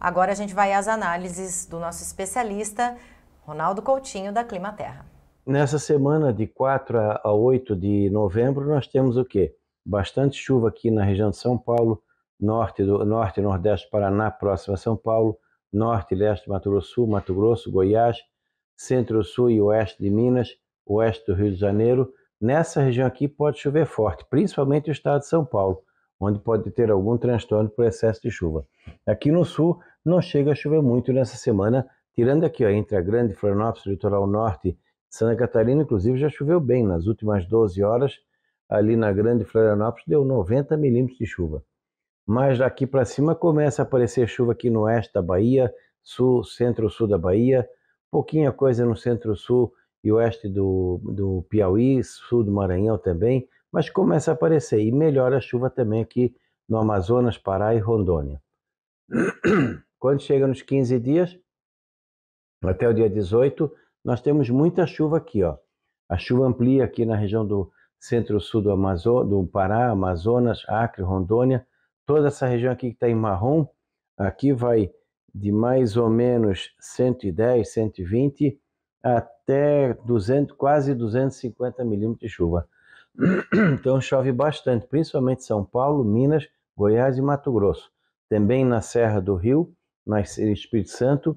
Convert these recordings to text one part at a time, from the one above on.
Agora a gente vai às análises do nosso especialista, Ronaldo Coutinho, da Clima Terra. Nessa semana de 4 a 8 de novembro, nós temos o quê? Bastante chuva aqui na região de São Paulo, norte, do, norte e nordeste do Paraná, próximo a São Paulo, norte e leste do Mato Grosso Sul, Mato Grosso, Goiás, centro-sul e oeste de Minas, oeste do Rio de Janeiro. Nessa região aqui pode chover forte, principalmente o estado de São Paulo onde pode ter algum transtorno por excesso de chuva. Aqui no sul não chega a chover muito nessa semana, tirando aqui ó, entre a Grande Florianópolis, litoral norte, Santa Catarina, inclusive já choveu bem nas últimas 12 horas, ali na Grande Florianópolis deu 90 milímetros de chuva. Mas daqui para cima começa a aparecer chuva aqui no oeste da Bahia, sul, centro-sul da Bahia, pouquinha coisa no centro-sul e oeste do, do Piauí, sul do Maranhão também, mas começa a aparecer e melhora a chuva também aqui no Amazonas, Pará e Rondônia. Quando chega nos 15 dias, até o dia 18, nós temos muita chuva aqui, ó. A chuva amplia aqui na região do centro-sul do, Amazonas, do Pará, Amazonas, Acre, Rondônia, toda essa região aqui que está em marrom, aqui vai de mais ou menos 110, 120 até 200, quase 250 milímetros de chuva. Então chove bastante, principalmente São Paulo, Minas, Goiás e Mato Grosso. Também na Serra do Rio, na Espírito Santo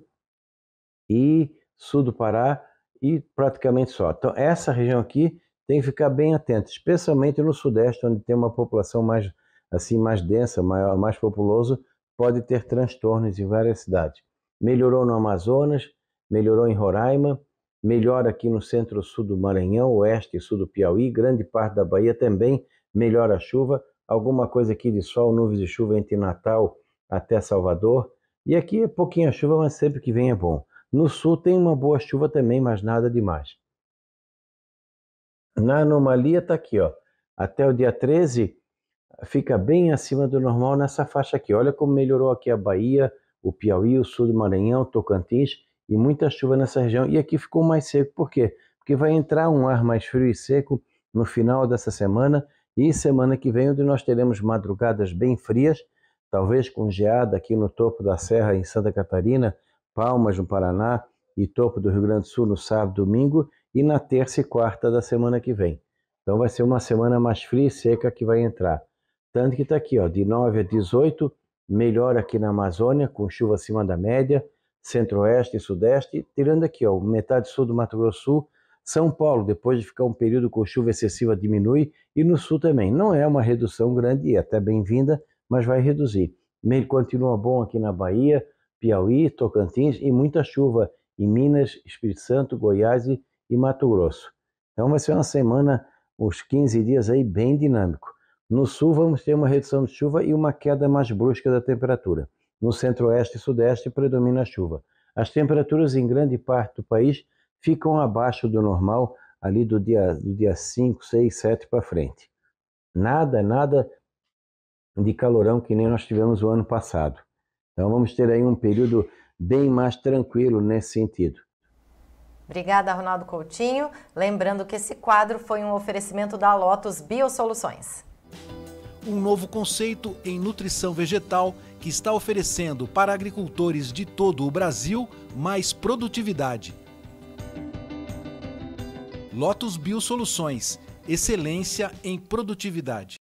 e sul do Pará e praticamente só. Então essa região aqui tem que ficar bem atento, especialmente no sudeste, onde tem uma população mais assim mais densa, maior, mais populoso, pode ter transtornos em várias cidades. Melhorou no Amazonas, melhorou em Roraima, Melhora aqui no centro-sul do Maranhão, oeste e sul do Piauí, grande parte da Bahia também melhora a chuva, alguma coisa aqui de sol, nuvens e chuva entre Natal até Salvador. E aqui é pouquinha chuva, mas sempre que vem é bom. No sul tem uma boa chuva também, mas nada demais. Na anomalia está aqui, ó. Até o dia 13 fica bem acima do normal nessa faixa aqui. Olha como melhorou aqui a Bahia, o Piauí, o sul do Maranhão, Tocantins e muita chuva nessa região. E aqui ficou mais seco, por quê? Porque vai entrar um ar mais frio e seco no final dessa semana e semana que vem, onde nós teremos madrugadas bem frias, talvez com geada aqui no topo da serra em Santa Catarina, Palmas no Paraná e topo do Rio Grande do Sul no sábado, domingo e na terça e quarta da semana que vem. Então vai ser uma semana mais fria e seca que vai entrar. Tanto que está aqui, ó, de 9 a 18, melhor aqui na Amazônia, com chuva acima da média, centro-oeste e sudeste, tirando aqui, ó, metade sul do Mato Grosso Sul, São Paulo, depois de ficar um período com chuva excessiva, diminui, e no sul também. Não é uma redução grande e é até bem-vinda, mas vai reduzir. Meio continua bom aqui na Bahia, Piauí, Tocantins e muita chuva em Minas, Espírito Santo, Goiás e, e Mato Grosso. Então vai ser uma semana, uns 15 dias aí, bem dinâmico. No sul vamos ter uma redução de chuva e uma queda mais brusca da temperatura. No centro-oeste e sudeste predomina a chuva. As temperaturas em grande parte do país ficam abaixo do normal ali do dia, do dia 5, 6, 7 para frente. Nada, nada de calorão que nem nós tivemos o ano passado. Então vamos ter aí um período bem mais tranquilo nesse sentido. Obrigada, Ronaldo Coutinho. Lembrando que esse quadro foi um oferecimento da Lotus Biosoluções. Um novo conceito em nutrição vegetal que está oferecendo para agricultores de todo o Brasil mais produtividade. Lotus Biosoluções, excelência em produtividade.